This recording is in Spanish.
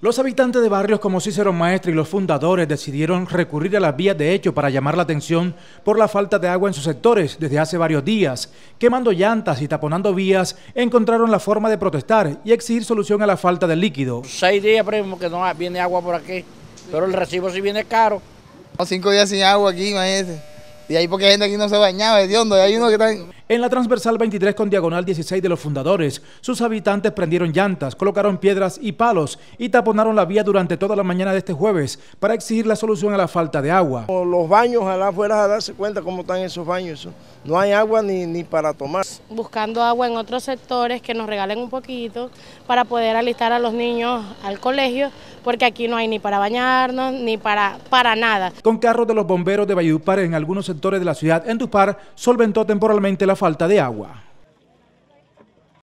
Los habitantes de barrios como Cícero Maestre y los fundadores decidieron recurrir a las vías de hecho para llamar la atención por la falta de agua en sus sectores desde hace varios días. Quemando llantas y taponando vías, encontraron la forma de protestar y exigir solución a la falta de líquido. Seis días, primo, que no viene agua por aquí, pero el recibo sí viene caro. cinco días sin agua aquí, imagínese. Y ahí porque gente aquí no se bañaba, hay uno que En... la transversal 23 con diagonal 16 de los fundadores, sus habitantes prendieron llantas, colocaron piedras y palos y taponaron la vía durante toda la mañana de este jueves para exigir la solución a la falta de agua. Los baños, ojalá fueras a darse cuenta cómo están esos baños. No hay agua ni, ni para tomar buscando agua en otros sectores que nos regalen un poquito para poder alistar a los niños al colegio, porque aquí no hay ni para bañarnos ni para, nada. Con carros de los bomberos de Valledupar en algunos sectores de la ciudad, en Endupar solventó temporalmente la falta de agua.